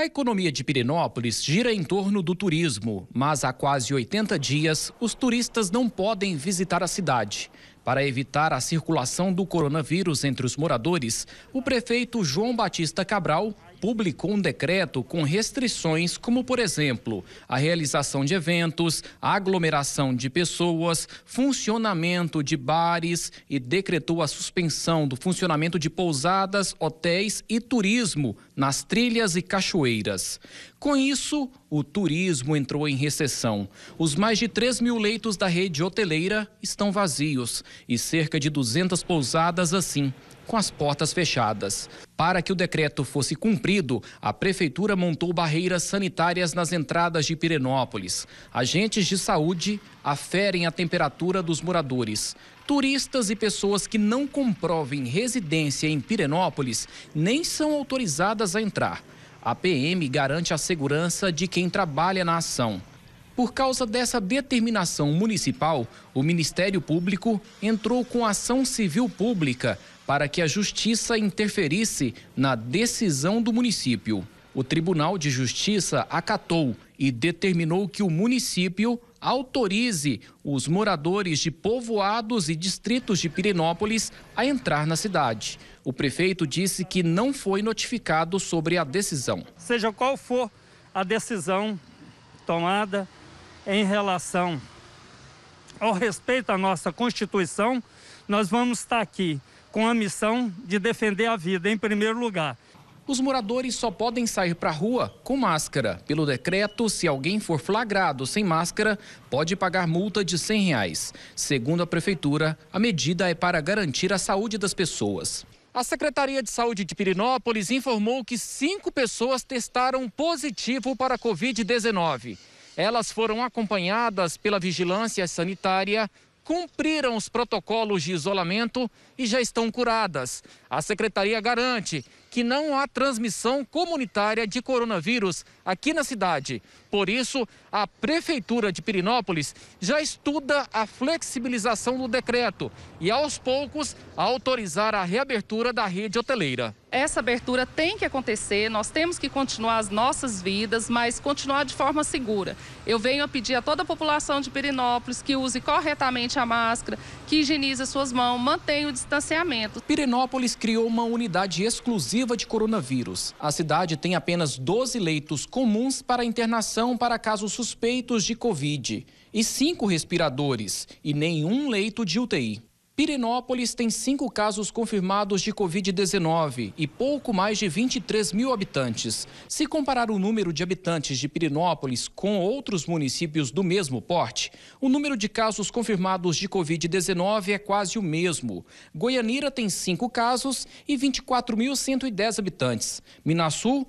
A economia de Pirenópolis gira em torno do turismo, mas há quase 80 dias os turistas não podem visitar a cidade. Para evitar a circulação do coronavírus entre os moradores, o prefeito João Batista Cabral publicou um decreto com restrições, como, por exemplo, a realização de eventos, aglomeração de pessoas, funcionamento de bares e decretou a suspensão do funcionamento de pousadas, hotéis e turismo nas trilhas e cachoeiras. Com isso, o turismo entrou em recessão. Os mais de 3 mil leitos da rede hoteleira estão vazios e cerca de 200 pousadas assim, com as portas fechadas. Para que o decreto fosse cumprido, a prefeitura montou barreiras sanitárias nas entradas de Pirenópolis. Agentes de saúde aferem a temperatura dos moradores. Turistas e pessoas que não comprovem residência em Pirenópolis nem são autorizadas a entrar. A PM garante a segurança de quem trabalha na ação. Por causa dessa determinação municipal, o Ministério Público entrou com ação civil pública para que a Justiça interferisse na decisão do município o Tribunal de Justiça acatou e determinou que o município autorize os moradores de povoados e distritos de Pirinópolis a entrar na cidade. O prefeito disse que não foi notificado sobre a decisão. Seja qual for a decisão tomada em relação ao respeito à nossa Constituição, nós vamos estar aqui com a missão de defender a vida em primeiro lugar os moradores só podem sair para a rua com máscara. Pelo decreto, se alguém for flagrado sem máscara, pode pagar multa de R$ 100. Reais. Segundo a prefeitura, a medida é para garantir a saúde das pessoas. A Secretaria de Saúde de Pirinópolis informou que cinco pessoas testaram positivo para a Covid-19. Elas foram acompanhadas pela vigilância sanitária, cumpriram os protocolos de isolamento e já estão curadas. A secretaria garante que não há transmissão comunitária de coronavírus aqui na cidade. Por isso, a Prefeitura de Pirinópolis já estuda a flexibilização do decreto e, aos poucos, autorizar a reabertura da rede hoteleira. Essa abertura tem que acontecer, nós temos que continuar as nossas vidas, mas continuar de forma segura. Eu venho a pedir a toda a população de Pirinópolis que use corretamente a máscara, que higienize suas mãos, mantenha o distanciamento. Pirinópolis criou uma unidade exclusiva positiva de coronavírus. A cidade tem apenas 12 leitos comuns para internação para casos suspeitos de Covid e cinco respiradores e nenhum leito de UTI. Pirenópolis tem cinco casos confirmados de Covid-19 e pouco mais de 23 mil habitantes. Se comparar o número de habitantes de Pirenópolis com outros municípios do mesmo porte, o número de casos confirmados de Covid-19 é quase o mesmo. Goianira tem cinco casos e 24.110 habitantes. Minasul,